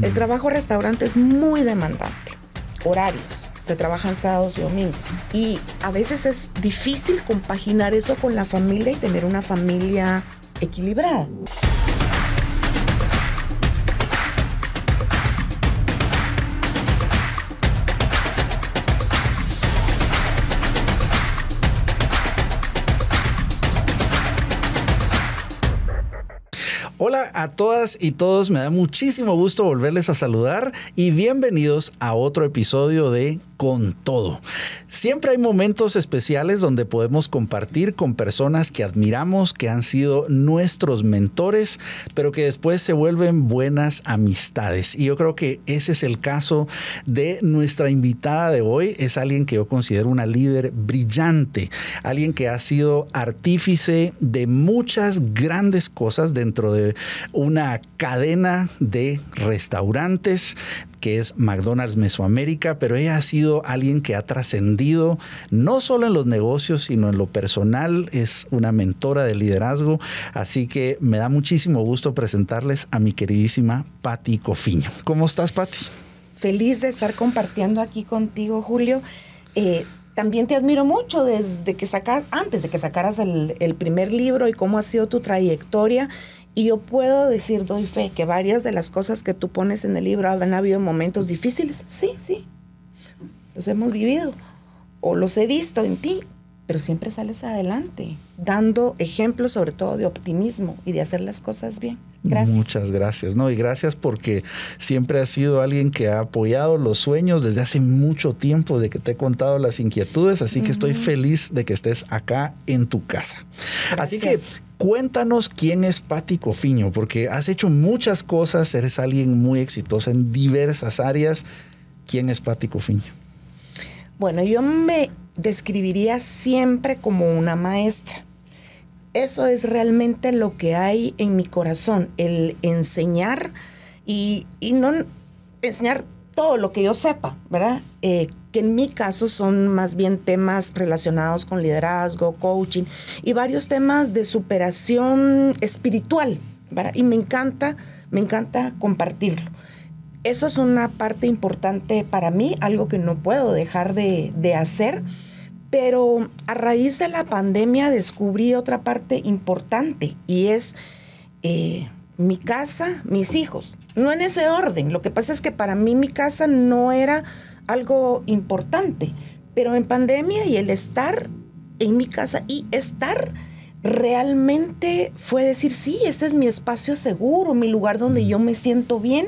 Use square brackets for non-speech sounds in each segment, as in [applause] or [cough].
El trabajo restaurante es muy demandante. Horarios. Se trabajan sábados y domingos. Y a veces es difícil compaginar eso con la familia y tener una familia equilibrada. Hola a todas y todos, me da muchísimo gusto volverles a saludar y bienvenidos a otro episodio de Con Todo. Siempre hay momentos especiales donde podemos compartir con personas que admiramos, que han sido nuestros mentores, pero que después se vuelven buenas amistades. Y yo creo que ese es el caso de nuestra invitada de hoy. Es alguien que yo considero una líder brillante, alguien que ha sido artífice de muchas grandes cosas dentro de una cadena de restaurantes que es McDonald's Mesoamérica, pero ella ha sido alguien que ha trascendido no solo en los negocios, sino en lo personal, es una mentora de liderazgo, así que me da muchísimo gusto presentarles a mi queridísima Patti Cofiño. ¿Cómo estás, Patti? Feliz de estar compartiendo aquí contigo, Julio. Eh, también te admiro mucho desde que sacas, antes de que sacaras el, el primer libro y cómo ha sido tu trayectoria y yo puedo decir, doy fe, que varias de las cosas que tú pones en el libro han habido momentos difíciles. Sí, sí. Los hemos vivido o los he visto en ti, pero siempre sales adelante, dando ejemplos sobre todo de optimismo y de hacer las cosas bien. Gracias. Muchas gracias, ¿no? Y gracias porque siempre has sido alguien que ha apoyado los sueños desde hace mucho tiempo, de que te he contado las inquietudes, así que estoy feliz de que estés acá en tu casa. Así que cuéntanos quién es Pático Cofiño, porque has hecho muchas cosas, eres alguien muy exitosa en diversas áreas. ¿Quién es Pático Cofiño? Bueno, yo me describiría siempre como una maestra. Eso es realmente lo que hay en mi corazón, el enseñar y, no enseñar todo lo que yo sepa, ¿verdad? Eh, que en mi caso son más bien temas relacionados con liderazgo, coaching y varios temas de superación espiritual. Y me encanta, me encanta compartirlo. Eso es una parte importante para mí, algo que no puedo dejar de, hacer. Pero a raíz de la pandemia descubrí otra parte importante y es eh, mi casa, mis hijos. No en ese orden. Lo que pasa es que para mí mi casa no era algo importante. Pero en pandemia y el estar en mi casa y estar realmente fue decir, sí, este es mi espacio seguro, mi lugar donde yo me siento bien.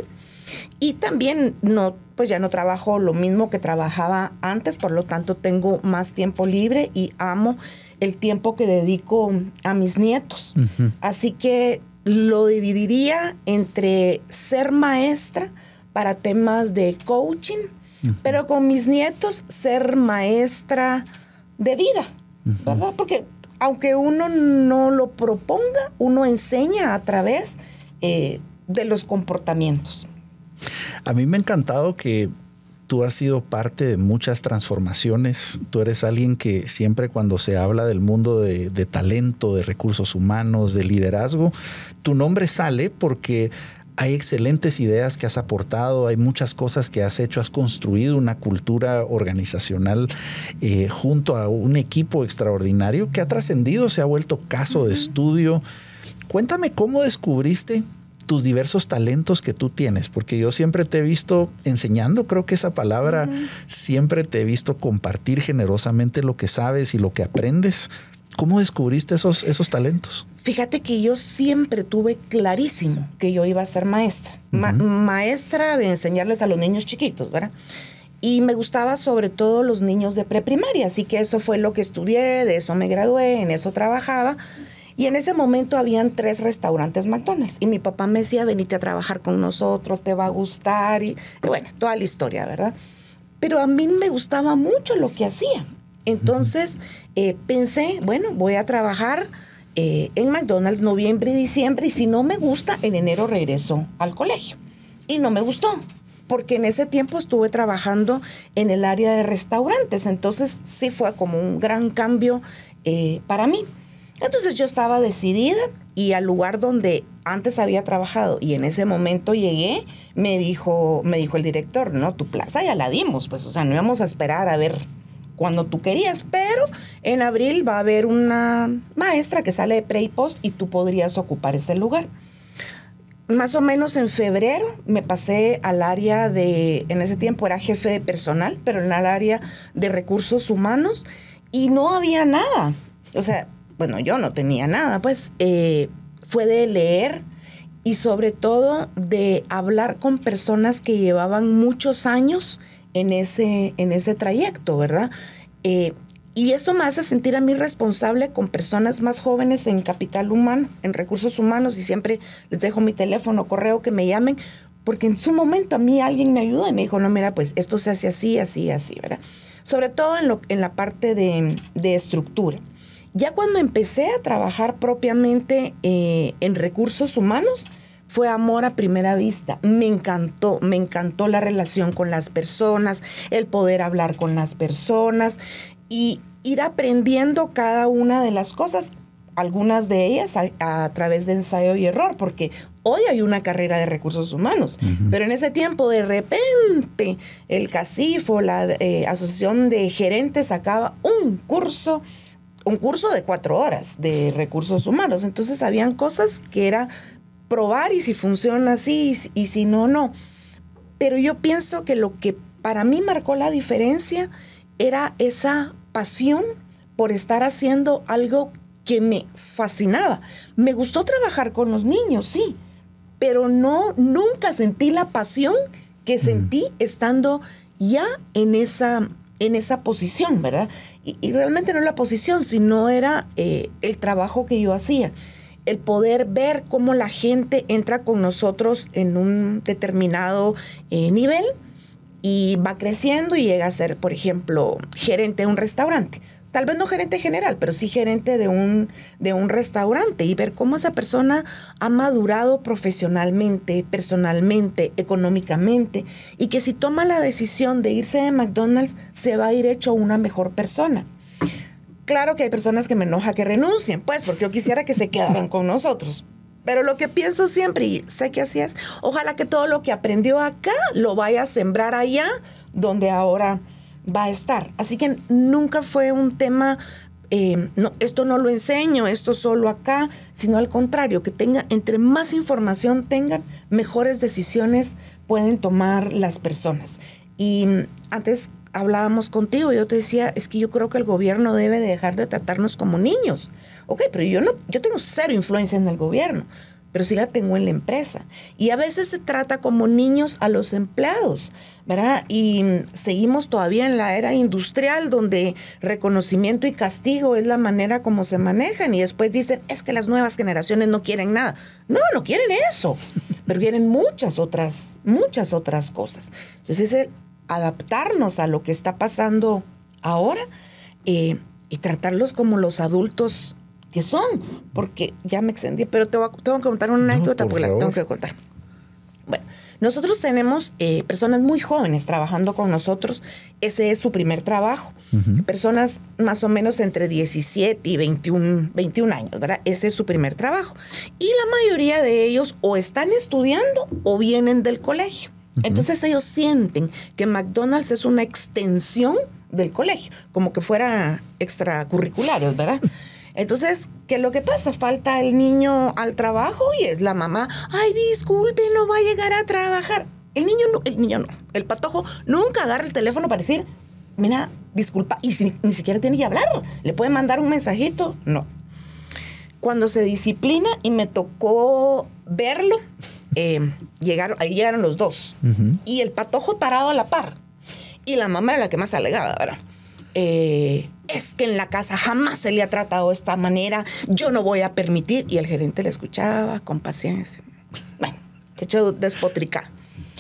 Y también no, pues ya no trabajo lo mismo que trabajaba antes, por lo tanto tengo más tiempo libre y amo el tiempo que dedico a mis nietos. Así que lo dividiría entre ser maestra para temas de coaching pero con mis nietos ser maestra de vida, ¿verdad? Porque aunque uno no lo proponga, uno enseña a través eh, de los comportamientos. A mí me ha encantado que tú has sido parte de muchas transformaciones. Tú eres alguien que siempre cuando se habla del mundo de, talento, de recursos humanos, de liderazgo, tu nombre sale porque hay excelentes ideas que has aportado, hay muchas cosas que has hecho, has construido una cultura organizacional eh, junto a un equipo extraordinario que ha trascendido, se ha vuelto caso de estudio. Cuéntame cómo descubriste tus diversos talentos que tú tienes, porque yo siempre te he visto enseñando, creo que esa palabra, siempre te he visto compartir generosamente lo que sabes y lo que aprendes. ¿Cómo descubriste esos, esos talentos? Fíjate que yo siempre tuve clarísimo que yo iba a ser maestra, maestra de enseñarles a los niños chiquitos, ¿verdad? Y me gustaba sobre todo los niños de preprimaria, así que eso fue lo que estudié, de eso me gradué, en eso trabajaba. Y en ese momento habían tres restaurantes McDonald's y mi papá me decía, venite a trabajar con nosotros, te va a gustar y, y bueno, toda la historia, ¿verdad? Pero a mí me gustaba mucho lo que hacía entonces eh, pensé, bueno, voy a trabajar eh, en McDonald's noviembre y diciembre y si no me gusta, en enero regreso al colegio. Y no me gustó, porque en ese tiempo estuve trabajando en el área de restaurantes, entonces sí fue como un gran cambio eh, para mí. Entonces yo estaba decidida y al lugar donde antes había trabajado y en ese momento llegué, me dijo, me dijo el director, no, tu plaza ya la dimos, pues o sea, no íbamos a esperar a ver cuando tú querías, pero en abril va a haber una maestra que sale de pre y post y tú podrías ocupar ese lugar. Más o menos en febrero me pasé al área de, en ese tiempo era jefe de personal, pero en el área de recursos humanos y no había nada. O sea, bueno, yo no tenía nada, pues eh, fue de leer y sobre todo de hablar con personas que llevaban muchos años en ese, en ese trayecto, ¿verdad? Eh, y eso me hace sentir a mí responsable con personas más jóvenes en capital humano, en recursos humanos, y siempre les dejo mi teléfono, correo, que me llamen, porque en su momento a mí alguien me ayudó y me dijo, no, mira, pues esto se hace así, así, así, ¿verdad? Sobre todo en, lo, en la parte de, de estructura. Ya cuando empecé a trabajar propiamente eh, en recursos humanos, fue amor a primera vista. Me encantó, me encantó la relación con las personas, el poder hablar con las personas y ir aprendiendo cada una de las cosas, algunas de ellas a, través de ensayo y error, porque hoy hay una carrera de recursos humanos, pero en ese tiempo de repente el o la eh, Asociación de Gerentes, sacaba un curso un curso de cuatro horas de recursos humanos. Entonces habían cosas que era probar y si funciona así y si no, no. Pero yo pienso que lo que para mí marcó la diferencia era esa pasión por estar haciendo algo que me fascinaba. Me gustó trabajar con los niños, sí, pero no nunca sentí la pasión que mm. sentí estando ya en esa en esa posición, ¿verdad? Y, realmente no la posición, sino era eh, el trabajo que yo hacía el poder ver cómo la gente entra con nosotros en un determinado eh, nivel y va creciendo y llega a ser, por ejemplo, gerente de un restaurante. Tal vez no gerente general, pero sí gerente de un, de un restaurante y ver cómo esa persona ha madurado profesionalmente, personalmente, económicamente y que si toma la decisión de irse de McDonald's se va a ir hecho una mejor persona. Claro que hay personas que me enoja que renuncien, pues, porque yo quisiera que se quedaran con nosotros. Pero lo que pienso siempre, y sé que así es, ojalá que todo lo que aprendió acá lo vaya a sembrar allá donde ahora va a estar. Así que nunca fue un tema, eh, esto no lo enseño, esto solo acá, sino al contrario, que tenga, entre más información tengan, mejores decisiones pueden tomar las personas. Y antes hablábamos contigo, yo te decía, es que yo creo que el gobierno debe dejar de tratarnos como niños. Ok, pero yo, no, yo tengo cero influencia en el gobierno, pero sí la tengo en la empresa. Y a veces se trata como niños a los empleados, ¿verdad? Y seguimos todavía en la era industrial donde reconocimiento y castigo es la manera como se manejan y después dicen, es que las nuevas generaciones no quieren nada. No, no quieren eso, pero quieren muchas otras, muchas otras cosas. Entonces, el adaptarnos a lo que está pasando ahora eh, y tratarlos como los adultos que son, porque ya me extendí, pero te voy tengo que contar una anécdota porque la tengo que contar. Bueno, nosotros tenemos eh, personas muy jóvenes trabajando con nosotros, ese es su primer trabajo, personas más o menos entre 17 y 21, 21 años, ¿verdad? Ese es su primer trabajo. Y la mayoría de ellos o están estudiando o vienen del colegio. Entonces ellos sienten que McDonald's es una extensión del colegio, como que fuera extracurricular, ¿verdad? [laughs] Entonces, ¿qué es lo que pasa? Falta el niño al trabajo y es la mamá, ay, disculpe, no va a llegar a trabajar. El niño no, el niño no, el patojo nunca agarra el teléfono para decir, mira, disculpa, y ni siquiera tiene que hablar, le puede mandar un mensajito, no. Cuando se disciplina y me tocó verlo, eh, llegaron, ahí llegaron los dos. Y el patojo parado a la par. Y la mamá era la que más alegaba, ¿verdad? Eh, es que en la casa jamás se le ha tratado de esta manera, yo no voy a permitir. Y el gerente le escuchaba con paciencia. Bueno, se echó despotricar.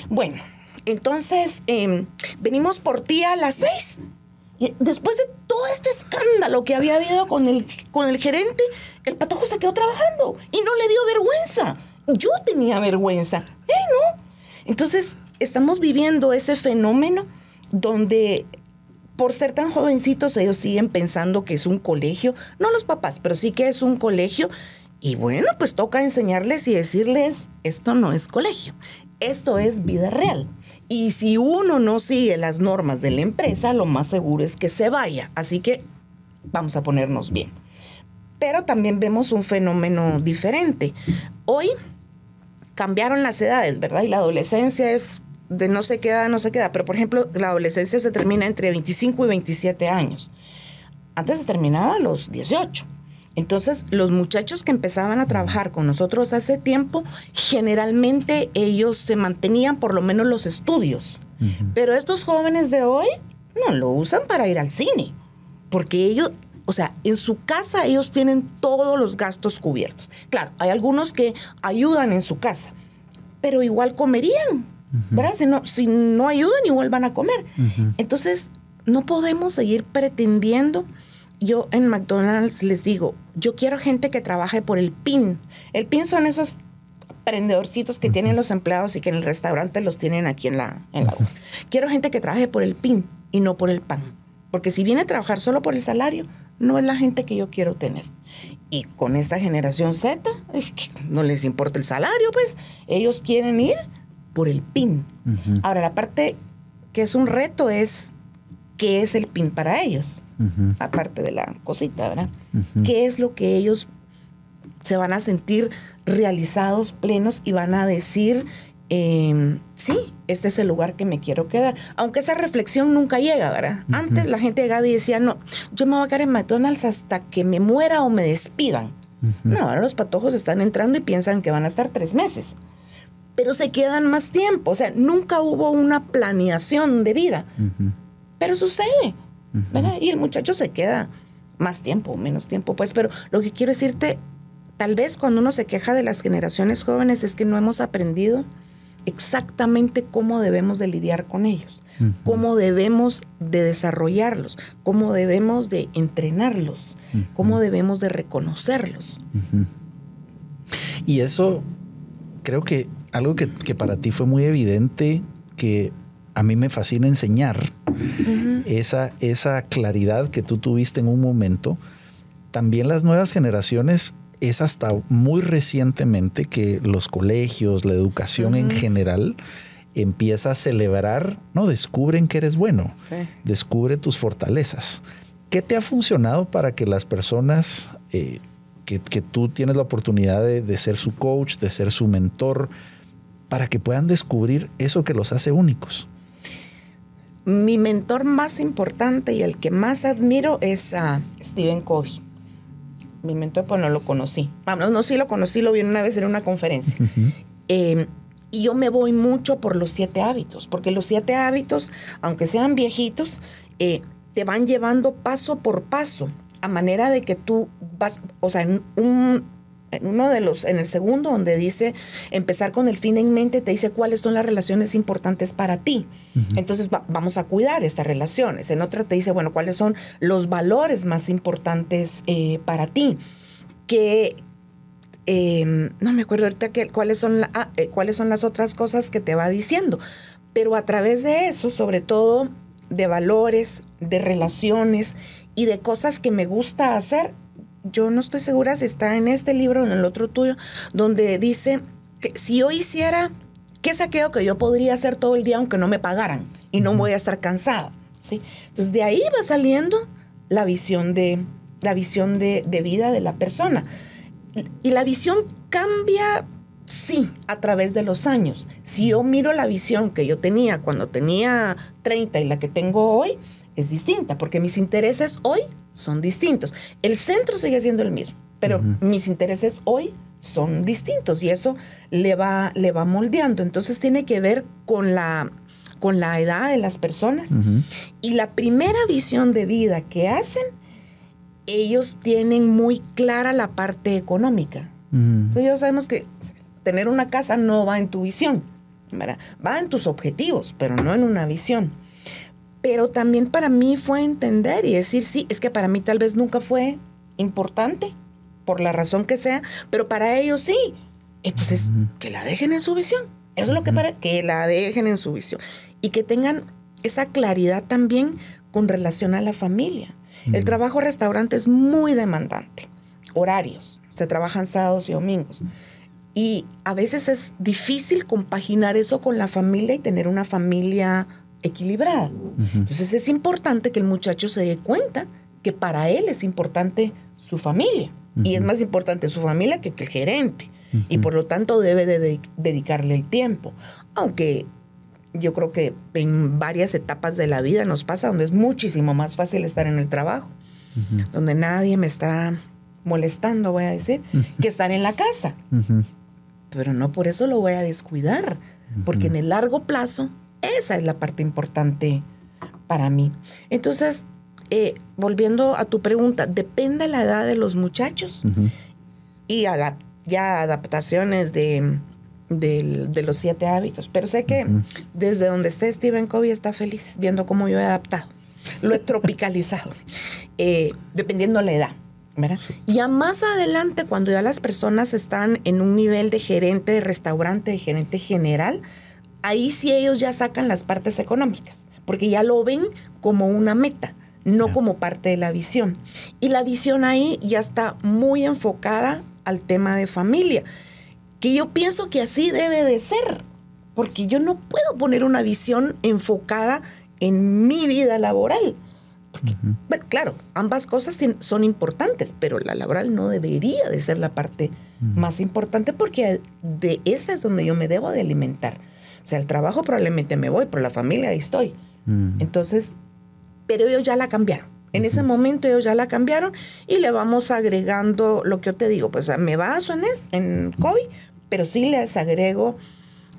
Bueno, entonces, em, venimos por ti a las seis. Después de todo este escándalo que había habido con el, con el gerente, el patojo se quedó trabajando y no le dio vergüenza yo tenía vergüenza. Eh, Entonces, estamos viviendo ese fenómeno donde por ser tan jovencitos ellos siguen pensando que es un colegio, no los papás, pero sí que es un colegio. Y bueno, pues toca enseñarles y decirles, esto no es colegio, esto es vida real. Y si uno no sigue las normas de la empresa, lo más seguro es que se vaya. Así que vamos a ponernos bien. Pero también vemos un fenómeno diferente. Hoy cambiaron las edades, ¿verdad? Y la adolescencia es de no sé qué edad, no sé qué edad, pero por ejemplo, la adolescencia se termina entre 25 y 27 años. Antes se terminaba a los 18. Entonces, los muchachos que empezaban a trabajar con nosotros hace tiempo, generalmente ellos se mantenían por lo menos los estudios. Pero estos jóvenes de hoy no lo usan para ir al cine, porque ellos o sea, en su casa ellos tienen todos los gastos cubiertos. Claro, hay algunos que ayudan en su casa, pero igual comerían, Si no, si no ayudan, igual van a comer. Entonces, no podemos seguir pretendiendo. Yo en McDonald's les digo, yo quiero gente que trabaje por el PIN. El PIN son esos prendedorcitos que tienen los empleados y que en el restaurante los tienen aquí en la, en Quiero gente que trabaje por el PIN y no por el pan. Porque si viene a trabajar solo por el salario, no es la gente que yo quiero tener. Y con esta generación Z, es que no les importa el salario, pues ellos quieren ir por el PIN. Ahora, la parte que es un reto es qué es el PIN para ellos, aparte de la cosita, ¿verdad? ¿Qué es lo que ellos se van a sentir realizados, plenos y van a decir, Em, sí, este es el lugar que me quiero quedar. Aunque esa reflexión nunca llega, ¿verdad? Antes la gente llegaba y decía, no, yo me voy a quedar en McDonald's hasta que me muera o me despidan. No, ahora los patojos están entrando y piensan que van a estar tres meses. Pero se quedan más tiempo. O sea, nunca hubo una planeación de vida. Pero sucede, Y el muchacho se queda más tiempo menos tiempo, pues. Pero lo que quiero decirte, tal vez cuando uno se queja de las generaciones jóvenes es que no hemos aprendido exactamente cómo debemos de lidiar con ellos, cómo debemos de desarrollarlos, cómo debemos de entrenarlos, cómo debemos de reconocerlos. Y eso creo que algo que, para ti fue muy evidente, que a mí me fascina enseñar, esa, esa claridad que tú tuviste en un momento, también las nuevas generaciones es hasta muy recientemente que los colegios, la educación en general, empieza a celebrar, ¿no? Descubren que eres bueno, descubre tus fortalezas. ¿Qué te ha funcionado para que las personas eh, que, tú tienes la oportunidad de, ser su coach, de ser su mentor, para que puedan descubrir eso que los hace únicos? Mi mentor más importante y el que más admiro es a Steven Covey mi mentor pues no lo conocí. Vamos, no, sí lo conocí, lo vi una vez en una conferencia. Em, y yo me voy mucho por los siete hábitos, porque los siete hábitos, aunque sean viejitos, eh, te van llevando paso por paso, a manera de que tú vas, o sea, en un, uno de los, en el segundo, donde dice empezar con el fin en mente, te dice cuáles son las relaciones importantes para ti. Entonces vamos a cuidar estas relaciones. En otra te dice, bueno, cuáles son los valores más importantes eh, para ti. Que, em, no me acuerdo ahorita que, cuáles, son ah, eh, cuáles son las otras cosas que te va diciendo. Pero a través de eso, sobre todo de valores, de relaciones y de cosas que me gusta hacer, yo no estoy segura si está en este libro o en el otro tuyo, donde dice que si yo hiciera, ¿qué saqueo que yo podría hacer todo el día aunque no me pagaran y no voy a estar cansada? ¿sí? Entonces de ahí va saliendo la visión de, la visión de, vida de la persona. Y, y la visión cambia, sí, a través de los años. Si yo miro la visión que yo tenía cuando tenía 30 y la que tengo hoy, es distinta, porque mis intereses hoy son distintos. El centro sigue siendo el mismo, pero mis intereses hoy son distintos y eso le va, le va moldeando. Entonces tiene que ver con la, con la edad de las personas. Y la primera visión de vida que hacen, ellos tienen muy clara la parte económica. Entonces ya sabemos que tener una casa no va en tu visión, va en tus objetivos, pero no en una visión pero también para mí fue entender y decir, sí, es que para mí tal vez nunca fue importante, por la razón que sea, pero para ellos sí. Entonces, que la dejen en su visión. Eso es lo que para, que la dejen en su visión. Y que tengan esa claridad también con relación a la familia. El trabajo restaurante es muy demandante. Horarios. Se trabajan sábados y domingos. Y a veces es difícil compaginar eso con la familia y tener una familia equilibrada. Entonces es importante que el muchacho se dé cuenta que para él es importante su familia. Y es más importante su familia que, que el gerente. Y por lo tanto debe de dedicarle el tiempo. Aunque yo creo que en varias etapas de la vida nos pasa donde es muchísimo más fácil estar en el trabajo. Donde nadie me está molestando, voy a decir, que estar en la casa. Pero no por eso lo voy a descuidar. Porque en el largo plazo esa es la parte importante para mí. Entonces, eh, volviendo a tu pregunta, depende la edad de los muchachos y ya adaptaciones de, los siete hábitos. Pero sé que desde donde esté Stephen Covey está feliz viendo cómo yo he adaptado. Lo he tropicalizado, [laughs] eh, dependiendo la edad. Ya más adelante, cuando ya las personas están en un nivel de gerente de restaurante, de gerente general, ahí sí ellos ya sacan las partes económicas, porque ya lo ven como una meta, no como parte de la visión. Y la visión ahí ya está muy enfocada al tema de familia, que yo pienso que así debe de ser, porque yo no puedo poner una visión enfocada en mi vida laboral. claro, ambas cosas son importantes, pero la laboral no debería de ser la parte más importante porque de esa es donde yo me debo de alimentar. O sea, el trabajo probablemente me voy, pero la familia ahí estoy. Mm. Entonces, pero ellos ya la cambiaron. En ese momento ellos ya la cambiaron y le vamos agregando lo que yo te digo, pues me baso en, es, en COVID, pero sí les agrego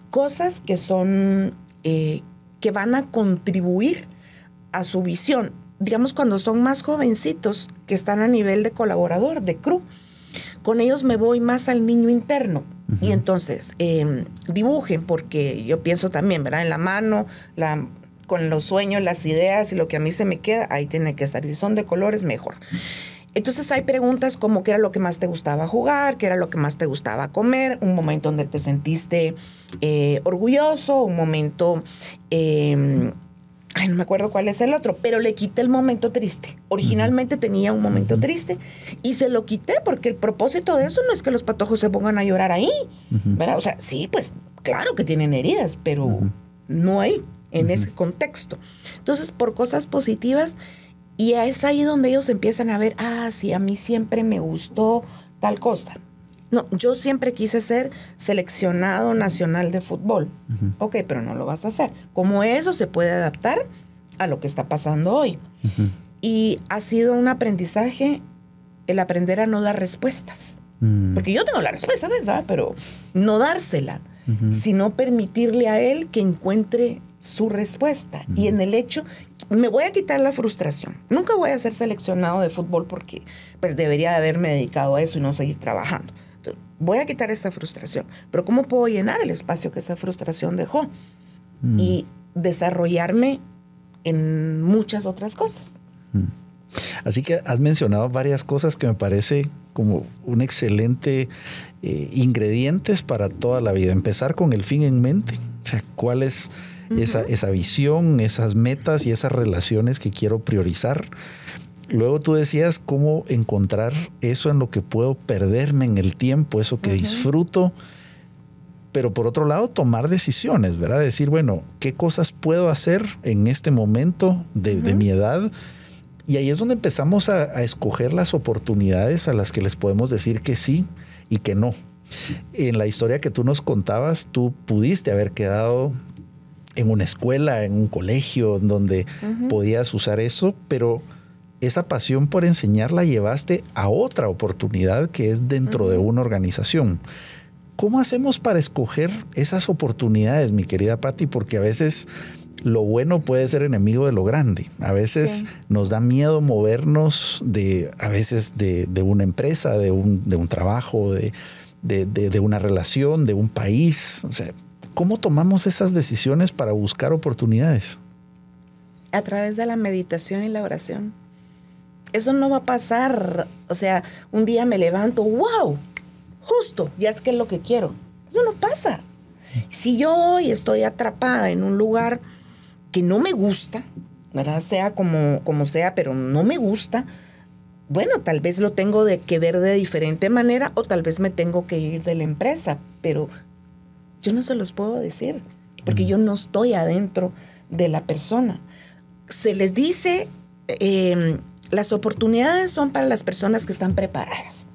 cosas que son, eh, que van a contribuir a su visión. Digamos, cuando son más jovencitos que están a nivel de colaborador, de crew, con ellos me voy más al niño interno. Y entonces, em, dibujen, porque yo pienso también, ¿verdad? En la mano, con los sueños, las ideas y lo que a mí se me queda, ahí tiene que estar. Si son de colores, mejor. Entonces hay preguntas como qué era lo que más te gustaba jugar, qué era lo que más te gustaba comer, un momento donde te sentiste eh, orgulloso, un momento em, Ay, no me acuerdo cuál es el otro, pero le quité el momento triste. Originalmente tenía un momento triste y se lo quité porque el propósito de eso no es que los patojos se pongan a llorar ahí. ¿verdad? O sea, sí, pues claro que tienen heridas, pero no hay en ese contexto. Entonces, por cosas positivas, y es ahí donde ellos empiezan a ver, ah, sí, a mí siempre me gustó tal cosa yo siempre quise ser seleccionado nacional de fútbol. Ok, pero no lo vas a hacer. Como eso se puede adaptar a lo que está pasando hoy. Y ha sido un aprendizaje el aprender a no dar respuestas. Mm. Porque yo tengo la respuesta, ¿ves? Pero no dársela, sino permitirle a él que encuentre su respuesta. Y en el hecho, me voy a quitar la frustración. Nunca voy a ser seleccionado de fútbol porque pues debería haberme dedicado a eso y no seguir trabajando voy a quitar esta frustración, pero ¿cómo puedo llenar el espacio que esta frustración dejó? Mm. Y desarrollarme en muchas otras cosas. Mm. Así que has mencionado varias cosas que me parece como un excelente ingrediente eh, ingredientes para toda la vida. Empezar con el fin en mente. O sea, cuál es esa, esa, visión, esas metas y esas relaciones que quiero priorizar. Luego tú decías cómo encontrar eso en lo que puedo perderme en el tiempo, eso que disfruto, pero por otro lado tomar decisiones, ¿verdad? Decir, bueno, ¿qué cosas puedo hacer en este momento de, mi edad? Y ahí es donde empezamos a, escoger las oportunidades a las que les podemos decir que sí y que no. En la historia que tú nos contabas, tú pudiste haber quedado en una escuela, en un colegio, donde podías usar eso, pero esa pasión por enseñar la llevaste a otra oportunidad que es dentro de una organización. ¿Cómo hacemos para escoger esas oportunidades, mi querida Patti? Porque a veces lo bueno puede ser enemigo de lo grande. A veces nos da miedo movernos de, a veces de, una empresa, de un, trabajo, de, de, una relación, de un país. ¿Cómo tomamos esas decisiones para buscar oportunidades? A través de la meditación y la oración eso no va a pasar. O sea, un día me levanto, wow, justo, ya es que es lo que quiero. Eso no pasa. Si yo hoy estoy atrapada en un lugar que no me gusta, ¿verdad? Sea como, como sea, pero no me gusta, bueno, tal vez lo tengo de que ver de diferente manera o tal vez me tengo que ir de la empresa, pero yo no se los puedo decir porque yo no estoy adentro de la persona. Se les dice eh, las oportunidades son para las personas que están preparadas.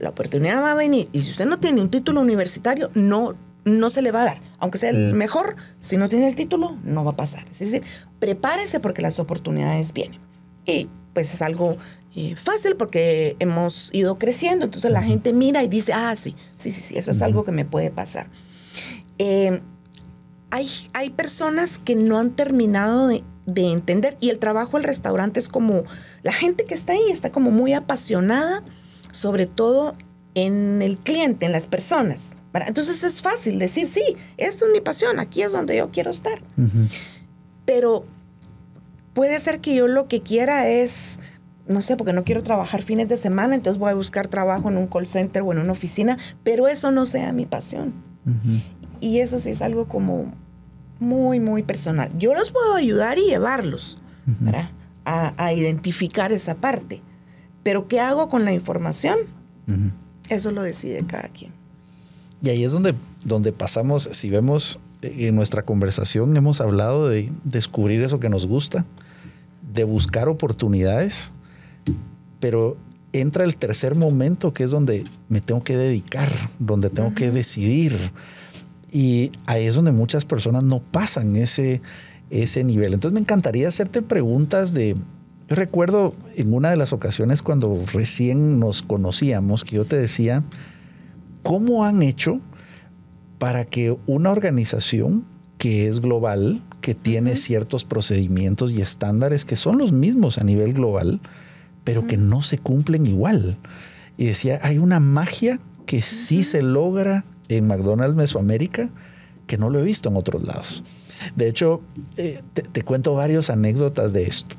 La oportunidad va a venir y si usted no tiene un título universitario, no, no se le va a dar. Aunque sea el mm. mejor, si no tiene el título, no va a pasar. Es decir, prepárese porque las oportunidades vienen. Y pues es algo eh, fácil porque hemos ido creciendo, entonces la gente mira y dice, ah, sí, sí, sí, sí, eso es algo que me puede pasar. Eh, hay, hay personas que no han terminado de de entender. Y el trabajo al restaurante es como, la gente que está ahí está como muy apasionada, sobre todo en el cliente, en las personas. Entonces es fácil decir, sí, esto es mi pasión, aquí es donde yo quiero estar. Pero puede ser que yo lo que quiera es, no sé, porque no quiero trabajar fines de semana, entonces voy a buscar trabajo en un call center o en una oficina, pero eso no sea mi pasión. Y eso sí es algo como muy, muy personal. Yo los puedo ayudar y llevarlos A, a, identificar esa parte. Pero ¿qué hago con la información? Eso lo decide cada quien. Y ahí es donde, donde pasamos, si vemos eh, en nuestra conversación, hemos hablado de descubrir eso que nos gusta, de buscar oportunidades, pero entra el tercer momento que es donde me tengo que dedicar, donde tengo que decidir, y ahí es donde muchas personas no pasan ese, ese nivel. Entonces me encantaría hacerte preguntas de... Yo recuerdo en una de las ocasiones cuando recién nos conocíamos que yo te decía, ¿cómo han hecho para que una organización que es global, que tiene ciertos procedimientos y estándares que son los mismos a nivel global, pero que no se cumplen igual? Y decía, hay una magia que sí se logra en McDonald's Mesoamérica que no lo he visto en otros lados. De hecho, eh, te, cuento varias anécdotas de esto.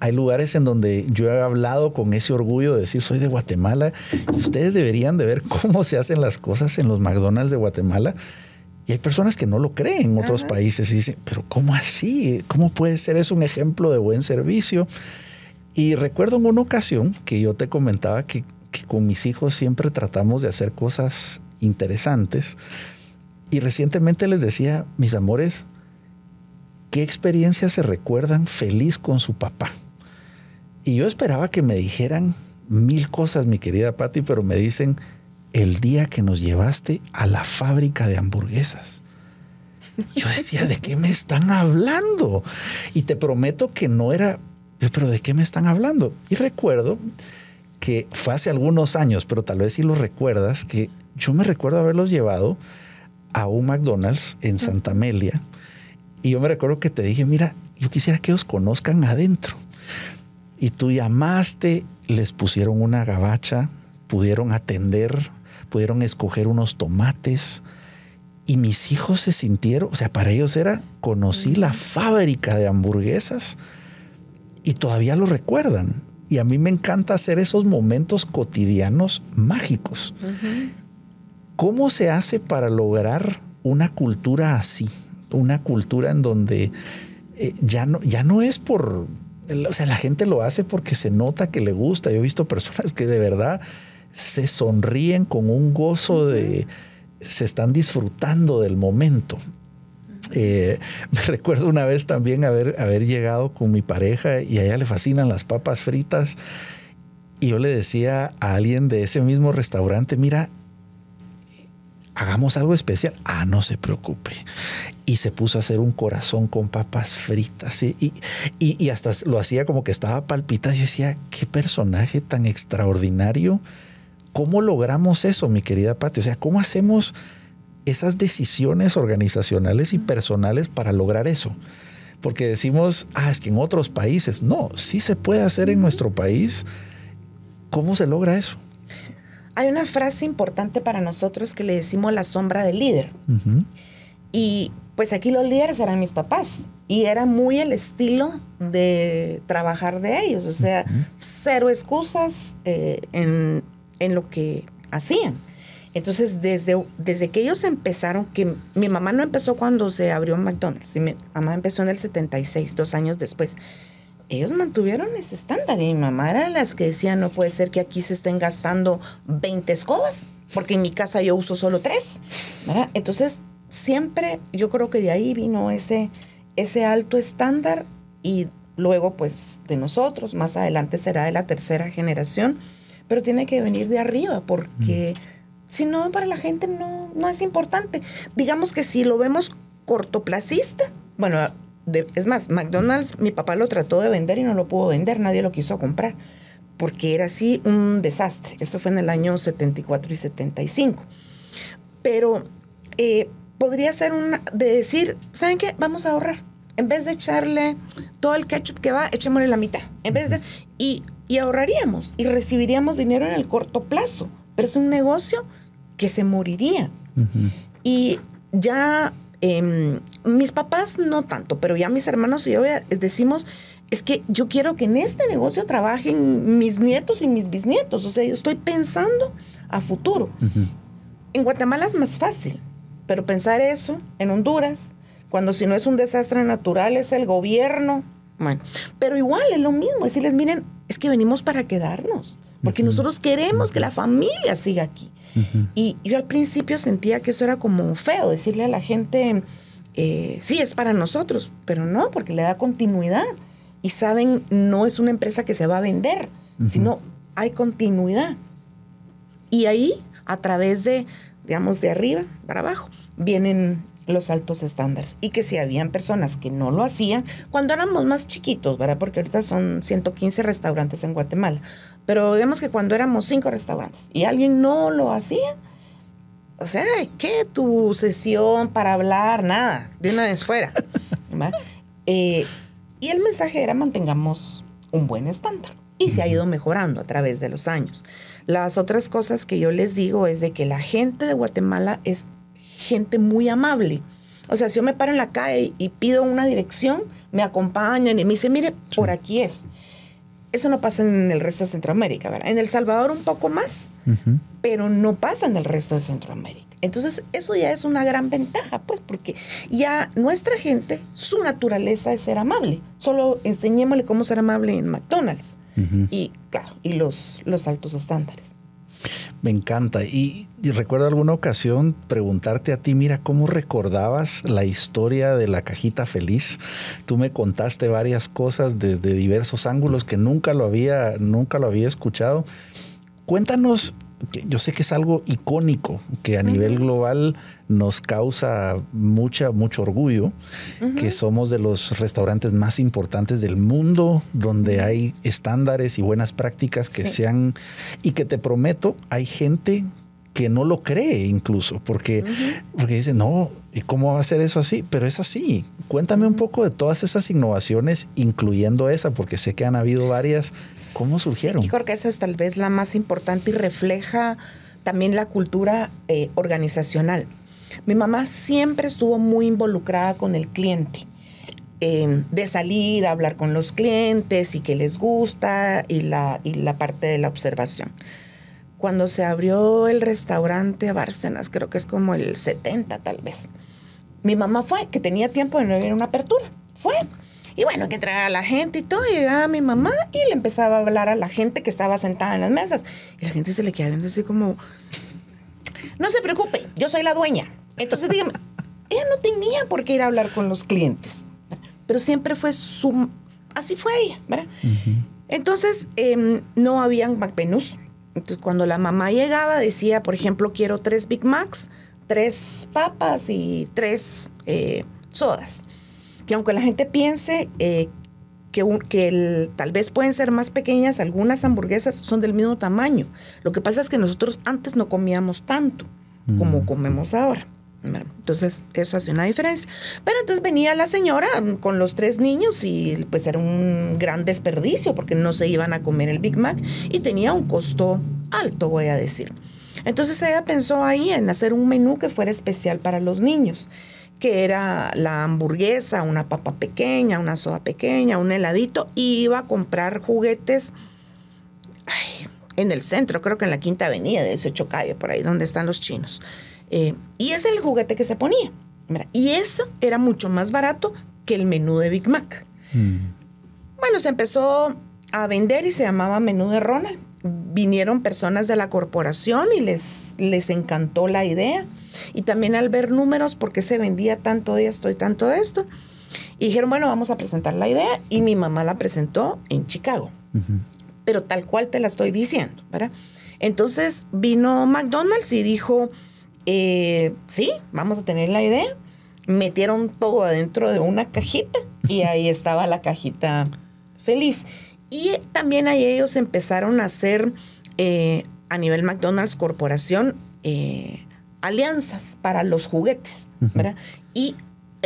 Hay lugares en donde yo he hablado con ese orgullo de decir soy de Guatemala y ustedes deberían de ver [laughs] cómo se hacen las cosas en los McDonald's de Guatemala. Y hay personas que no lo creen en otros países y dicen, pero ¿cómo así? ¿Cómo puede ser eso un ejemplo de buen servicio? Y recuerdo en una ocasión que yo te comentaba que con mis hijos siempre tratamos de hacer cosas interesantes. Y recientemente les decía, mis amores, ¿qué experiencias se recuerdan feliz con su papá? Y yo esperaba que me dijeran mil cosas, mi querida Patti, pero me dicen el día que nos llevaste a la fábrica de hamburguesas. Yo decía, ¿de qué me están hablando? Y te prometo que no era, pero ¿de qué me están hablando? Y recuerdo que fue hace algunos años, pero tal vez si lo recuerdas, que yo me recuerdo haberlos llevado a un McDonald's en Santa Amelia. Y yo me recuerdo que te dije, mira, yo quisiera que os conozcan adentro. Y tú llamaste, les pusieron una gabacha, pudieron atender, pudieron escoger unos tomates. Y mis hijos se sintieron, o sea, para ellos era, conocí la fábrica de hamburguesas y todavía lo recuerdan. Y a mí me encanta hacer esos momentos cotidianos mágicos. ¿Cómo se hace para lograr una cultura así? Una cultura en donde eh, ya, no, ya no es por... O sea, la gente lo hace porque se nota que le gusta. Yo he visto personas que de verdad se sonríen con un gozo de... Se están disfrutando del momento. Eh, [laughs] me recuerdo una vez también haber, haber llegado con mi pareja y a ella le fascinan las papas fritas. Y yo le decía a alguien de ese mismo restaurante, mira, hagamos algo especial. Ah, no se preocupe. Y se puso a hacer un corazón con papas fritas. Y, y, hasta lo hacía como que estaba palpita. Yo decía, qué personaje tan extraordinario. ¿Cómo logramos eso, mi querida Pati? O sea, ¿cómo hacemos esas decisiones organizacionales y personales para lograr eso. Porque decimos, ah, es que en otros países, no, sí se puede hacer en nuestro país. ¿Cómo se logra eso? Hay una frase importante para nosotros que le decimos la sombra del líder. Y pues aquí los líderes eran mis papás y era muy el estilo de trabajar de ellos, o sea, cero excusas eh, en, lo que hacían. Entonces, desde, desde que ellos empezaron, que mi mamá no empezó cuando se abrió McDonald's, y mi mamá empezó en el 76, dos años después. Ellos mantuvieron ese estándar y mi mamá era las que decía, no puede ser que aquí se estén gastando 20 escobas, porque en mi casa yo uso solo tres. Entonces, siempre yo creo que de ahí vino ese, ese alto estándar y luego pues de nosotros, más adelante será de la tercera generación, pero tiene que venir de arriba porque... Si no, para la gente no, no es importante. Digamos que si lo vemos cortoplacista, bueno, es más, McDonald's, mi papá lo trató de vender y no lo pudo vender, nadie lo quiso comprar, porque era así un desastre. Eso fue en el año 74 y 75. Pero eh, podría ser una, de decir, ¿saben qué? Vamos a ahorrar. En vez de echarle todo el ketchup que va, echémosle la mitad. En vez de, y, y ahorraríamos y recibiríamos dinero en el corto plazo pero es un negocio que se moriría. Y ya em, mis papás no tanto, pero ya mis hermanos y yo eh, decimos, es que yo quiero que en este negocio trabajen mis nietos y mis bisnietos, o sea, yo estoy pensando a futuro. En Guatemala es más fácil, pero pensar eso en Honduras, cuando si no es un desastre natural, es el gobierno. Bueno, pero igual es lo mismo, decirles, miren, es que venimos para quedarnos porque nosotros queremos que la familia siga aquí. Y yo al principio sentía que eso era como feo, decirle a la gente, eh, sí, es para nosotros, pero no, porque le da continuidad. Y saben, no es una empresa que se va a vender, sino hay continuidad. Y ahí, a través de, digamos, de arriba para abajo, vienen los altos estándares y que si habían personas que no lo hacían cuando éramos más chiquitos, ¿verdad? Porque ahorita son 115 restaurantes en Guatemala, pero digamos que cuando éramos cinco restaurantes y alguien no lo hacía, o sea, ¿qué tu sesión para hablar? Nada, de una vez fuera. [laughs] Eh, y el mensaje era mantengamos un buen estándar y se ha ido mejorando a través de los años. Las otras cosas que yo les digo es de que la gente de Guatemala es gente muy amable. O sea, si yo me paro en la calle y pido una dirección, me acompañan y me dicen, mire, por aquí es. Eso no pasa en el resto de Centroamérica, ¿verdad? En El Salvador un poco más, pero no pasa en el resto de Centroamérica. Entonces, eso ya es una gran ventaja, pues, porque ya nuestra gente, su naturaleza es ser amable. Solo enseñémosle cómo ser amable en McDonald's. Y claro, y los, los altos estándares. Me encanta. Y, recuerdo alguna ocasión preguntarte a ti, mira, ¿cómo recordabas la historia de la cajita feliz? Tú me contaste varias cosas desde diversos ángulos que nunca lo había, nunca lo había escuchado. Cuéntanos yo sé que es algo icónico que a nivel global nos causa mucha, mucho orgullo, que somos de los restaurantes más importantes del mundo, donde hay estándares y buenas prácticas que sean, y que te prometo, hay gente que no lo cree incluso, porque, porque dice, no, ¿y cómo va a ser eso así? Pero es así. Cuéntame un poco de todas esas innovaciones, incluyendo esa, porque sé que han habido varias. ¿Cómo surgieron? creo que esa es tal vez la más importante y refleja también la cultura eh, organizacional. Mi mamá siempre estuvo muy involucrada con el cliente. Em, de salir a hablar con los clientes y qué les gusta y la, y la parte de la observación cuando se abrió el restaurante Bárcenas, creo que es como el 70 tal vez. Mi mamá fue, que tenía tiempo de no haber una apertura. Fue. Y bueno, que a la gente y todo, y llegaba mi mamá y le empezaba a hablar a la gente que estaba sentada en las mesas. Y la gente se le quedaba viendo así como, no se preocupe, yo soy la dueña. Entonces dígame, [laughs] ella no tenía por qué ir a hablar con los clientes, pero siempre fue su, así fue ella, ¿verdad? Entonces, em, no habían McPenus entonces, cuando la mamá llegaba, decía, por ejemplo, quiero tres Big Macs, tres papas y tres eh, sodas. Que aunque la gente piense eh, que, tal vez pueden ser más pequeñas, algunas hamburguesas son del mismo tamaño. Lo que pasa es que nosotros antes no comíamos tanto como mm. comemos ahora. Entonces, eso hace una diferencia. Pero entonces venía la señora mm, con los tres niños y pues era un gran desperdicio porque no se iban a comer el Big Mac y tenía un costo alto, voy a decir. Entonces ella pensó ahí en hacer un menú que fuera especial para los niños, que era la hamburguesa, una papa pequeña, una soda pequeña, un heladito y iba a comprar juguetes. en el centro, creo que en la Quinta Avenida de 18 Calle, por ahí donde están los chinos. Eh, y es el juguete que se ponía. y eso era mucho más barato que el menú de Big Mac. Mm. Bueno, se empezó a vender y se llamaba menú de Ronald. Vinieron personas de la corporación y les, les encantó la idea. Y también al ver números, porque se vendía tanto de esto y tanto de esto, y dijeron, bueno, vamos a presentar la idea. Y mi mamá la presentó en Chicago. Pero tal cual te la estoy diciendo, ¿verdad? Entonces vino McDonald's y dijo, eh, sí, vamos a tener la idea. Metieron todo adentro de una cajita y [laughs] ahí estaba la cajita feliz. Y también ahí ellos empezaron a hacer eh, a nivel McDonald's Corporación eh, alianzas para los juguetes, ¿verdad? Y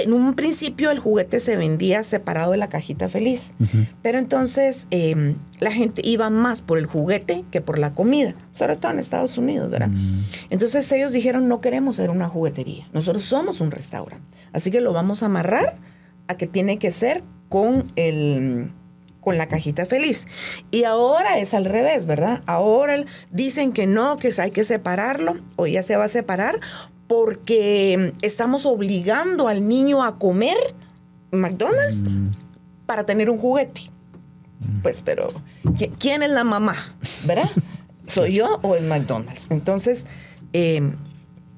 en un principio el juguete se vendía separado de la cajita feliz, pero entonces eh, la gente iba más por el juguete que por la comida, sobre todo en Estados Unidos, ¿verdad? Mm. Entonces ellos dijeron, no queremos ser una juguetería, nosotros somos un restaurante, así que lo vamos a amarrar a que tiene que ser con el con la cajita feliz. Y ahora es al revés, ¿verdad? Ahora dicen que no, que hay que separarlo, o ya se va a separar, porque estamos obligando al niño a comer McDonald's mm. para tener un juguete. Mm. Pues, pero, ¿quién es la mamá? ¿Verdad? [laughs] ¿Soy yo o es McDonald's? Entonces, em,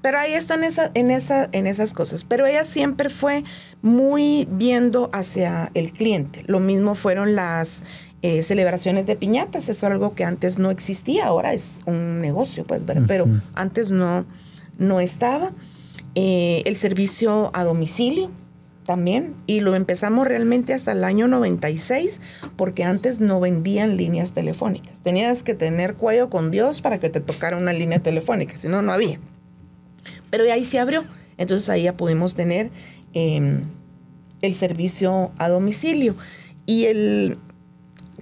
pero ahí están esa, en, esa, en esas cosas. Pero ella siempre fue muy viendo hacia el cliente. Lo mismo fueron las eh, celebraciones de piñatas. Eso es algo que antes no existía. Ahora es un negocio, pues, ¿verdad? Pero antes no, no estaba. Eh, el servicio a domicilio también, y lo empezamos realmente hasta el año 96, porque antes no vendían líneas telefónicas. Tenías que tener cuello con Dios para que te tocara una línea telefónica, si no, no había. Pero ahí se abrió, entonces ahí ya pudimos tener em, el servicio a domicilio. Y el,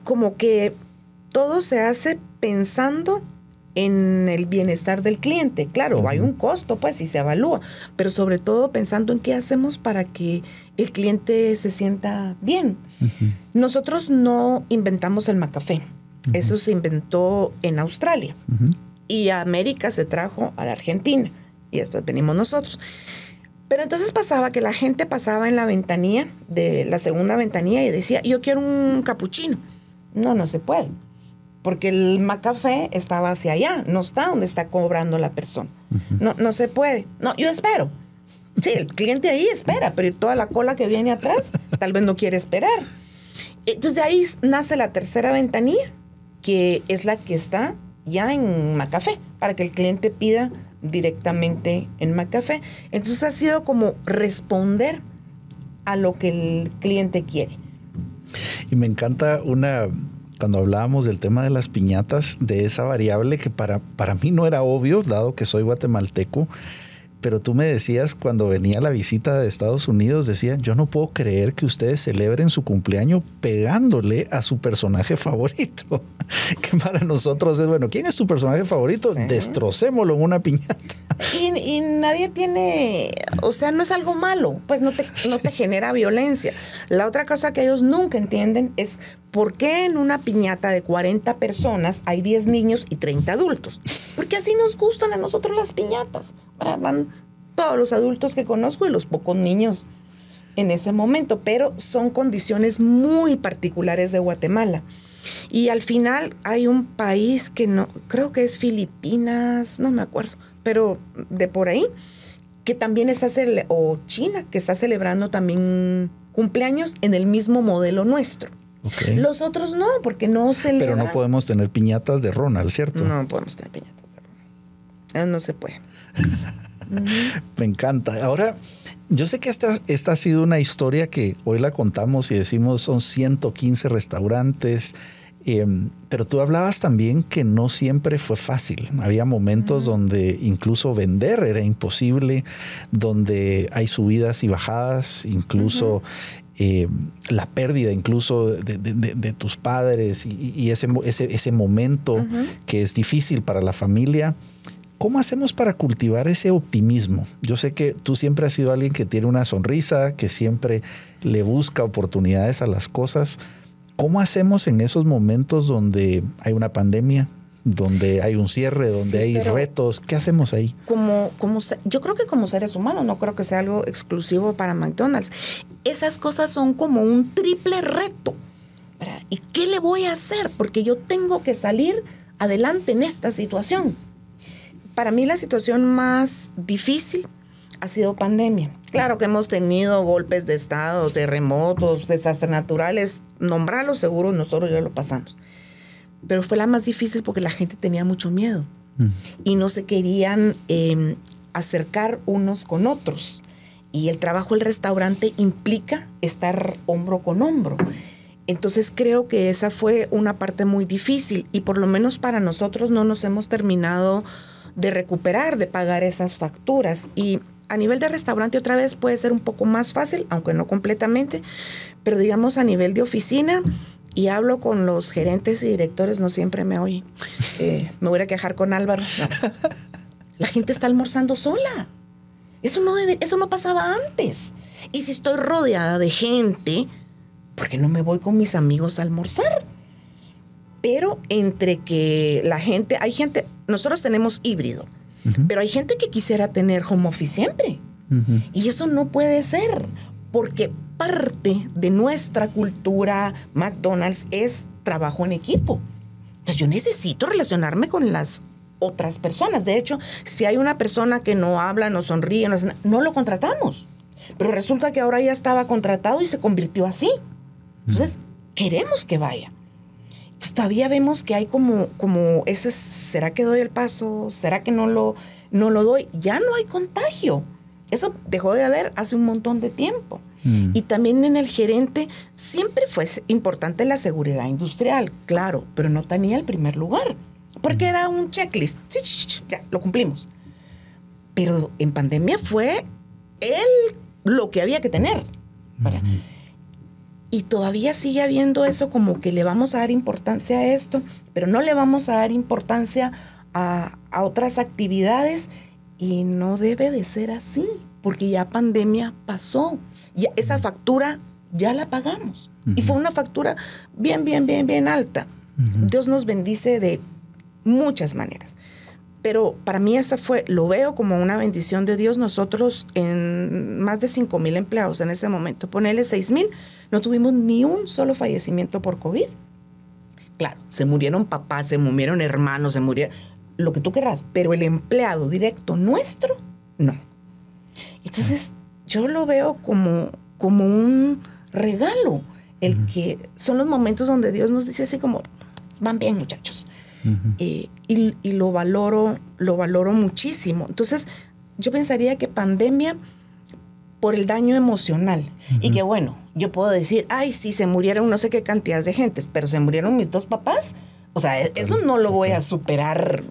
como que todo se hace pensando en el bienestar del cliente. Claro, hay un costo, pues, y se evalúa, pero sobre todo pensando en qué hacemos para que el cliente se sienta bien. Nosotros no inventamos el macafé. Eso se inventó en Australia y América se trajo a la Argentina y después venimos nosotros. Pero entonces pasaba que la gente pasaba en la ventanilla, de la segunda ventanilla, y decía, yo quiero un capuchino. No, no se puede porque el Macafé estaba hacia allá, no está donde está cobrando la persona. No, no se puede. No, yo espero. Sí, el cliente ahí espera, pero toda la cola que viene atrás tal vez no quiere esperar. Entonces de ahí nace la tercera ventanilla, que es la que está ya en Macafé, para que el cliente pida directamente en Macafé. Entonces ha sido como responder a lo que el cliente quiere. Y me encanta una cuando hablábamos del tema de las piñatas, de esa variable que para, para mí no era obvio, dado que soy guatemalteco, pero tú me decías cuando venía la visita de Estados Unidos, decían, yo no puedo creer que ustedes celebren su cumpleaños pegándole a su personaje favorito. [laughs] que para nosotros es, bueno, ¿quién es tu personaje favorito? Destrocémoslo en una piñata. [laughs] Y, nadie tiene, o sea, no es algo malo, pues no no te genera violencia. La otra cosa que ellos nunca entienden es ¿por qué en una piñata de 40 personas hay 10 niños y 30 adultos? Porque así nos gustan a nosotros las piñatas. van todos los adultos que conozco y los pocos niños en ese momento, pero son condiciones muy particulares de Guatemala. Y al final hay un país que no, creo que es Filipinas, no me acuerdo, pero de por ahí, que también está, o China, que está celebrando también cumpleaños en el mismo modelo nuestro. Los otros no, porque no se le Pero no podemos tener piñatas de Ronald, ¿cierto? No podemos tener piñatas de Ronald. Ah, no se puede. [laughs] Me encanta. Ahora, yo sé que esta, esta ha sido una historia que hoy la contamos y decimos son 115 restaurantes. Em, pero tú hablabas también que no siempre fue fácil. Había momentos donde incluso vender era imposible, donde hay subidas y bajadas, incluso eh, la pérdida incluso de, tus padres y, ese, momento que es difícil para la familia. ¿Cómo hacemos para cultivar ese optimismo? Yo sé que tú siempre has sido alguien que tiene una sonrisa, que siempre le busca oportunidades a las cosas. ¿Cómo hacemos en esos momentos donde hay una pandemia, donde hay un cierre, donde hay retos. ¿Qué hacemos ahí? yo creo que como seres humanos, no creo que sea algo exclusivo para McDonald's. Esas cosas son como un triple reto. ¿Y qué le voy a hacer? Porque yo tengo que salir adelante en esta situación. Para mí la situación más difícil ha sido pandemia. Claro que hemos tenido golpes de estado, terremotos, desastres naturales, nombrarlos seguro nosotros ya lo pasamos pero fue la más difícil porque la gente tenía mucho miedo mm. y no se querían em, acercar unos con otros. Y el trabajo del restaurante implica estar hombro con hombro. Entonces creo que esa fue una parte muy difícil y por lo menos para nosotros no nos hemos terminado de recuperar, de pagar esas facturas. Y a nivel de restaurante otra vez puede ser un poco más fácil, aunque no completamente, pero digamos a nivel de oficina y hablo con los gerentes y directores, no siempre me oye. [laughs] Eh, me voy a quejar con Álvaro. La gente está almorzando sola. Eso no, eso no pasaba antes. Y si estoy rodeada de gente, ¿por qué no me voy con mis amigos a almorzar? Pero entre que la gente, hay gente, nosotros tenemos híbrido, pero hay gente que quisiera tener home office siempre. Y eso no puede ser, porque parte de nuestra cultura McDonald's es trabajo en equipo. Entonces yo necesito relacionarme con las otras personas. De hecho, si hay una persona que no habla, no sonríe, no, lo contratamos. Pero resulta que ahora ya estaba contratado y se convirtió así. Entonces, queremos que vaya. todavía vemos que hay como, como ese, ¿será que doy el paso? ¿Será que no lo, no lo doy? Ya no hay contagio. Eso dejó de haber hace un montón de tiempo. Mm. Y también en el gerente siempre fue importante la seguridad industrial, claro, pero no tenía el primer lugar, porque mm. era un checklist. Ya, lo cumplimos. Pero en pandemia fue él lo que había que tener. Y todavía sigue habiendo eso como que le vamos a dar importancia a esto, pero no le vamos a dar importancia a, a otras actividades y no debe de ser así, porque ya pandemia pasó. Y esa factura ya la pagamos. Y fue una factura bien, bien, bien, bien alta. Dios nos bendice de muchas maneras. Pero para mí esa fue, lo veo como una bendición de Dios. Nosotros en más de 5 mil empleados en ese momento, ponerle 6 mil, no tuvimos ni un solo fallecimiento por COVID. Claro, se murieron papás, se murieron hermanos, se murieron lo que tú querrás, pero el empleado directo nuestro, no. Entonces, yo lo veo como, como un regalo, el que son los momentos donde Dios nos dice así como, van bien muchachos. Eh, y, lo valoro, lo valoro muchísimo. Entonces, yo pensaría que pandemia por el daño emocional. Y que bueno, yo puedo decir, ay, sí, se murieron no sé qué cantidades de gentes, pero se murieron mis dos papás. O sea, e-, eso no lo voy a superar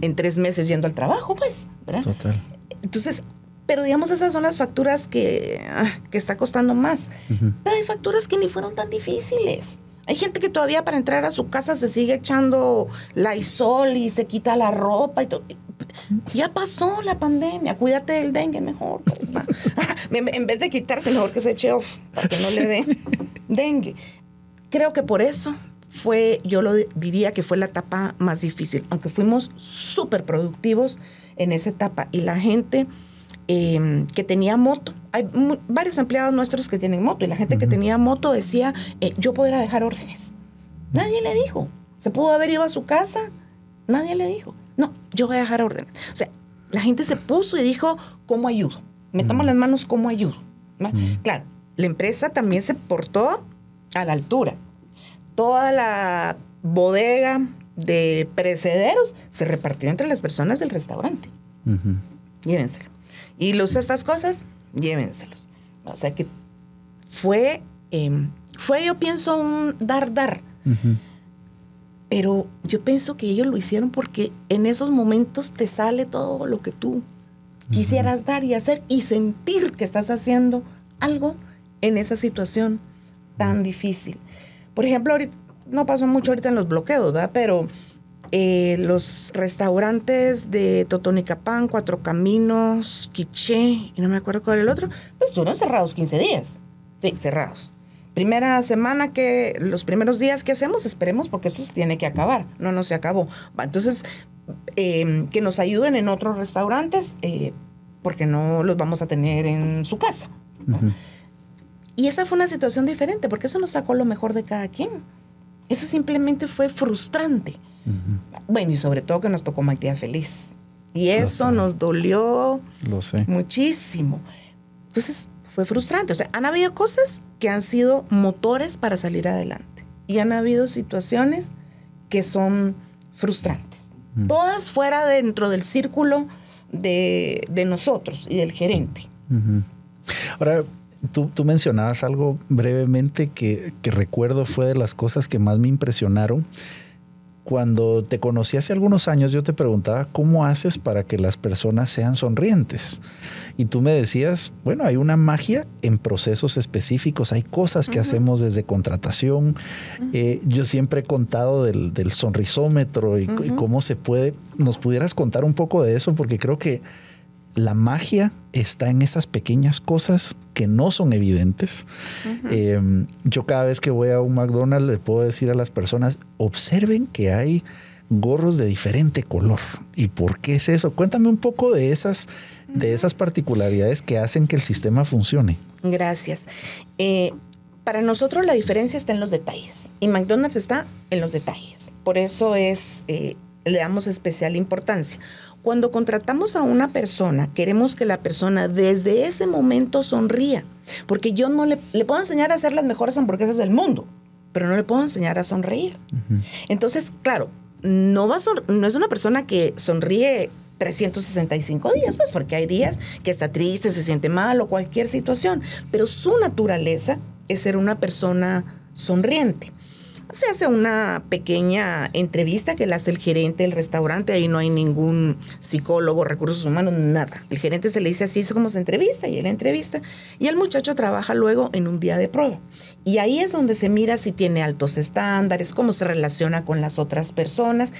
en tres meses yendo al trabajo, pues, Total. Entonces, pero digamos, esas son las facturas que, ah, que está costando más. Pero hay facturas que ni fueron tan difíciles. Hay gente que todavía para entrar a su casa se sigue echando la isol y se quita la ropa y todo. Ya pasó la pandemia, cuídate del dengue mejor. Pues, [laughs] ah, en vez de quitarse, mejor que se eche off para que no le dé dengue. Creo que por eso fue, yo lo diría que fue la etapa más difícil, aunque fuimos súper productivos en esa etapa y la gente Em, que tenía moto. Hay varios empleados nuestros que tienen moto y la gente que tenía moto decía, eh, yo podrá dejar órdenes. Nadie le dijo. Se pudo haber ido a su casa, nadie le dijo. No, yo voy a dejar órdenes. O sea, la gente se puso y dijo, ¿cómo ayudo? Metamos las manos, ¿cómo ayudo? Claro, la empresa también se portó a la altura. Toda la bodega de perecederos se repartió entre las personas del restaurante. Llévenselo y los estas cosas, llévenselos. O sea que fue, em, fue yo pienso, un dar-dar. Pero yo pienso que ellos lo hicieron porque en esos momentos te sale todo lo que tú quisieras dar y hacer y sentir que estás haciendo algo en esa situación tan difícil. Por ejemplo, ahorita, no pasó mucho ahorita en los bloqueos, ¿verdad? Pero eh, los restaurantes de Totonicapán, Cuatro Caminos, Quiché, y no me acuerdo cuál era el otro, pues estuvieron cerrados 15 días. Sí, cerrados. Primera semana que, los primeros días que hacemos, esperemos porque esto tiene que acabar. No, no se acabó. Entonces, em, que nos ayuden en otros restaurantes eh, porque no los vamos a tener en su casa. Y esa fue una situación diferente porque eso nos sacó lo mejor de cada quien. Eso simplemente fue frustrante bueno, y sobre todo que nos tocó actividad Feliz. Y eso nos dolió sé. muchísimo. Entonces, fue frustrante. O sea, han habido cosas que han sido motores para salir adelante. Y han habido situaciones que son frustrantes. Mm. Todas fuera dentro del círculo de, de nosotros y del gerente. Ahora, tú, tú, mencionabas algo brevemente que, que recuerdo fue de las cosas que más me impresionaron cuando te conocí hace algunos años, yo te preguntaba cómo haces para que las personas sean sonrientes. Y tú me decías, bueno, hay una magia en procesos específicos, hay cosas que hacemos desde contratación. Eh, yo siempre he contado del, sonrisómetro y, cómo se puede. ¿Nos pudieras contar un poco de eso? Porque creo que la magia está en esas pequeñas cosas que no son evidentes. Em, yo cada vez que voy a un McDonald's le puedo decir a las personas, observen que hay gorros de diferente color. ¿Y por qué es eso? Cuéntame un poco de esas, de esas particularidades que hacen que el sistema funcione. Gracias. Eh, para nosotros la diferencia está en los detalles y McDonald's está en los detalles. Por eso es, eh, le damos especial importancia. Cuando contratamos a una persona, queremos que la persona desde ese momento sonría, porque yo no le, puedo enseñar a hacer las mejores hamburguesas del mundo, pero no le puedo enseñar a sonreír. Entonces, claro, no, va no es una persona que sonríe 365 días, pues porque hay días que está triste, se siente mal o cualquier situación, pero su naturaleza es ser una persona sonriente se hace una pequeña entrevista que la hace el gerente del restaurante, ahí no hay ningún psicólogo, recursos humanos, nada. El gerente se le dice así, es como se entrevista y él entrevista. Y el muchacho trabaja luego en un día de prueba. Y ahí es donde se mira si tiene altos estándares, cómo se relaciona con las otras personas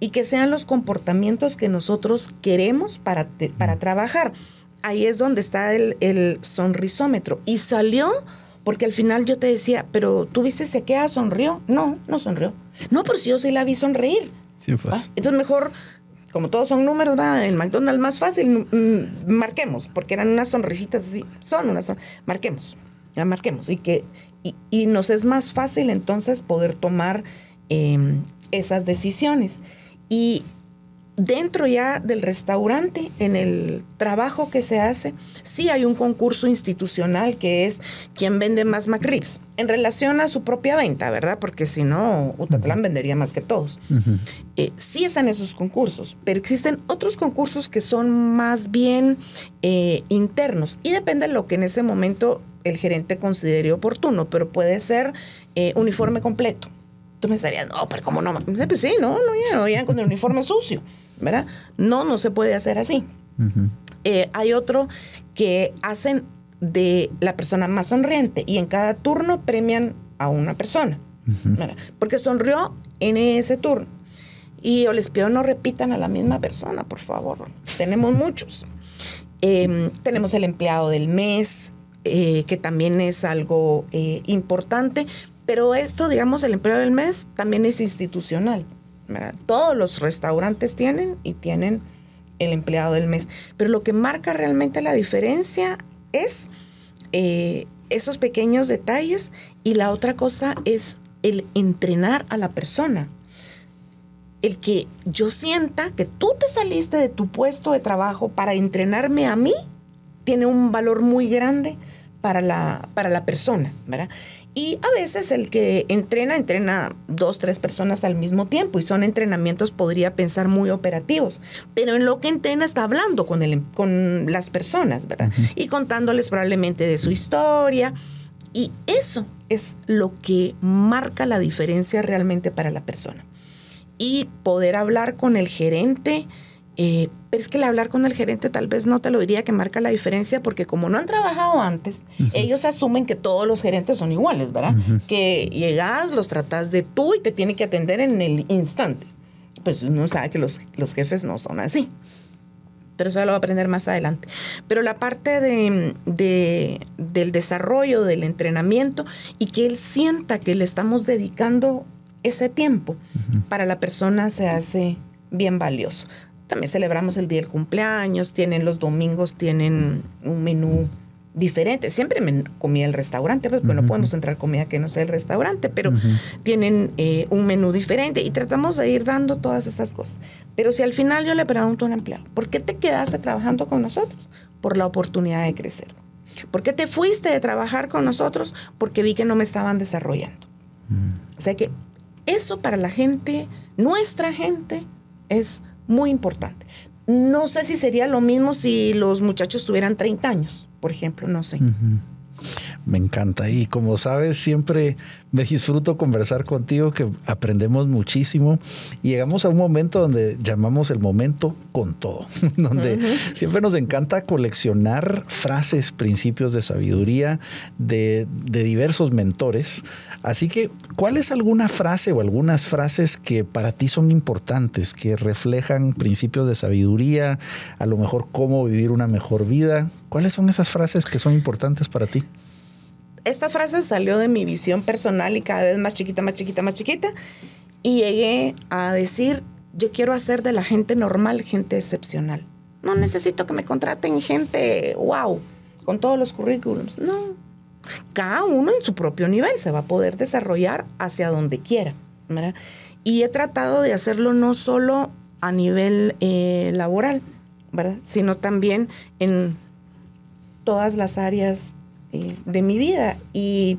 y que sean los comportamientos que nosotros queremos para, para trabajar. Ahí es donde está el, el sonrisómetro. Y salió porque al final yo te decía, pero tú viste sequea, ah, sonrió. No, no sonrió. No, por si yo sí la vi sonreír. Sí, pues. Entonces mejor, como todos son números, ¿va? en McDonald's más fácil, mm, mm, marquemos, porque eran unas sonrisitas así. Son unas sonrisitas. Marquemos, ya marquemos. Y, que, nos es más fácil entonces poder tomar em, esas decisiones. Y dentro ya del restaurante, en el trabajo que se hace, sí hay un concurso institucional que es quien vende más McRibs en relación a su propia venta, ¿verdad? Porque si no, Utatlán vendería más que todos. Eh, sí están esos concursos, pero existen otros concursos que son más bien eh, internos y depende de lo que en ese momento el gerente considere oportuno, pero puede ser eh, uniforme completo Tú me no, pero ¿cómo no? Pues sí, no, no, ya, con el uniforme sucio, ¿verdad? No, no se puede hacer así. Eh, hay otro que hacen de la persona más sonriente y en cada turno premian a una persona, Porque sonrió en ese turno. Y o les pido no repitan a la misma persona, por favor. Tenemos muchos. Em, tenemos el empleado del mes, eh, que también es algo eh, importante, pero esto, digamos, el empleo del mes también es institucional. Todos los restaurantes tienen y tienen el empleado del mes. Pero lo que marca realmente la diferencia es eh, esos pequeños detalles y la otra cosa es el entrenar a la persona. El que yo sienta que tú te saliste de tu puesto de trabajo para entrenarme a mí tiene un valor muy grande para la, para la persona, ¿verdad? Y a veces el que entrena, entrena dos, tres personas al mismo tiempo y son entrenamientos, podría pensar, muy operativos. Pero en lo que entrena está hablando con, el, em, con las personas, ¿verdad? Y contándoles probablemente de su historia. Y eso es lo que marca la diferencia realmente para la persona. Y poder hablar con el gerente, eh, pero es que el hablar con el gerente tal vez no te lo diría que marca la diferencia porque como no han trabajado antes, ellos asumen que todos los gerentes son iguales, ¿verdad? Que llegas, los tratas de tú y te tiene que atender en el instante. Pues uno sabe que los, jefes no son así. Pero eso ya lo va a aprender más adelante. Pero la parte del desarrollo, del entrenamiento y que él sienta que le estamos dedicando ese tiempo para la persona se hace bien valioso. También celebramos el día del cumpleaños, tienen los domingos, tienen un menú diferente. Siempre me comía el restaurante, pues, no podemos entrar comida que no sea el restaurante, pero tienen eh, un menú diferente y tratamos de ir dando todas estas cosas. Pero si al final yo le pregunto a un empleado, ¿por qué te quedaste trabajando con nosotros? Por la oportunidad de crecer. ¿Por qué te fuiste de trabajar con nosotros? Porque vi que no me estaban desarrollando. O sea que eso para la gente, nuestra gente, es muy importante. No sé si sería lo mismo si los muchachos tuvieran 30 años, por ejemplo, no sé. Me encanta. Y como sabes, siempre me disfruto conversar contigo, que aprendemos muchísimo. Y llegamos a un momento donde llamamos el momento con todo, [laughs] donde siempre nos encanta coleccionar frases, principios de sabiduría de, de diversos mentores. Así que, ¿cuál es alguna frase o algunas frases que para ti son importantes, que reflejan principios de sabiduría, a lo mejor cómo vivir una mejor vida? ¿Cuáles son esas frases que son importantes para ti? esta frase salió de mi visión personal y cada vez más chiquita, más chiquita, más chiquita. Y llegué a decir, yo quiero hacer de la gente normal gente excepcional. No necesito que me contraten gente, wow, con todos los currículums. No. Cada uno en su propio nivel se va a poder desarrollar hacia donde quiera. ¿verdad? Y he tratado de hacerlo no solo a nivel eh, laboral, ¿verdad? sino también en todas las áreas eh, de mi vida. Y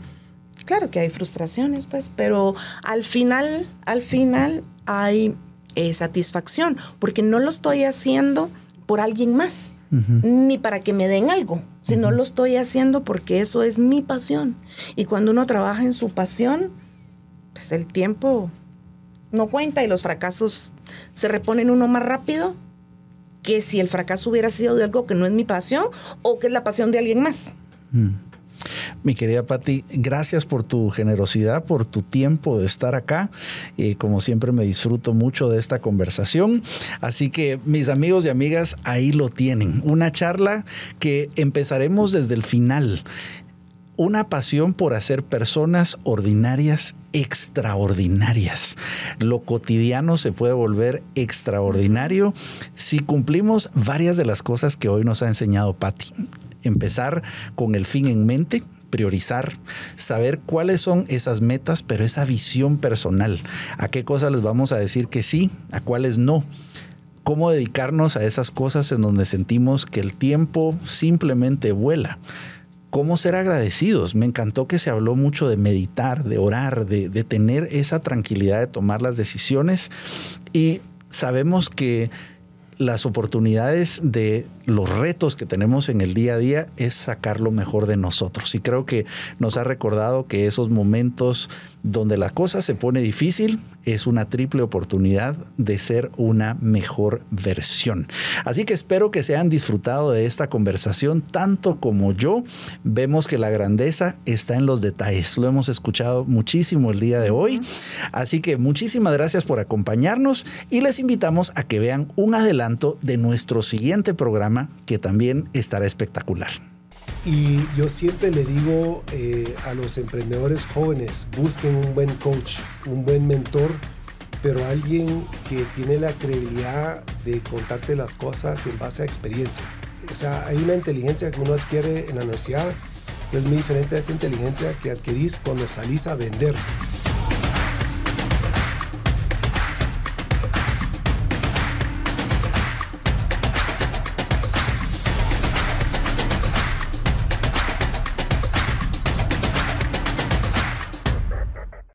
claro que hay frustraciones, pues, pero al final, al final hay eh, satisfacción, porque no lo estoy haciendo por alguien más, ni para que me den algo, sino lo estoy haciendo porque eso es mi pasión. Y cuando uno trabaja en su pasión, pues el tiempo no cuenta y los fracasos se reponen uno más rápido que si el fracaso hubiera sido de algo que no es mi pasión o que es la pasión de alguien más. Mm. Mi querida Patti, gracias por tu generosidad, por tu tiempo de estar acá. Eh, como siempre me disfruto mucho de esta conversación. Así que mis amigos y amigas, ahí lo tienen. Una charla que empezaremos desde el final. Una pasión por hacer personas ordinarias extraordinarias. Lo cotidiano se puede volver extraordinario si cumplimos varias de las cosas que hoy nos ha enseñado Patti empezar con el fin en mente, priorizar, saber cuáles son esas metas, pero esa visión personal, a qué cosas les vamos a decir que sí, a cuáles no cómo dedicarnos a esas cosas en donde sentimos que el tiempo simplemente vuela. Cómo ser agradecidos. Me encantó que se habló mucho de meditar, de orar, de, tener esa tranquilidad de tomar las decisiones. Y sabemos que las oportunidades de los retos que tenemos en el día a día es sacar lo mejor de nosotros. Y creo que nos ha recordado que esos momentos donde la cosa se pone difícil es una triple oportunidad de ser una mejor versión. Así que espero que se han disfrutado de esta conversación tanto como yo. Vemos que la grandeza está en los detalles. Lo hemos escuchado muchísimo el día de hoy. Así que muchísimas gracias por acompañarnos y les invitamos a que vean un adelanto de nuestro siguiente programa que también estará espectacular. Y yo siempre le digo eh, a los emprendedores jóvenes, busquen un buen coach, un buen mentor, pero alguien que tiene la credibilidad de contarte las cosas en base a experiencia. O sea, hay una inteligencia que uno adquiere en la universidad, que es muy diferente a esa inteligencia que adquirís cuando salís a vender.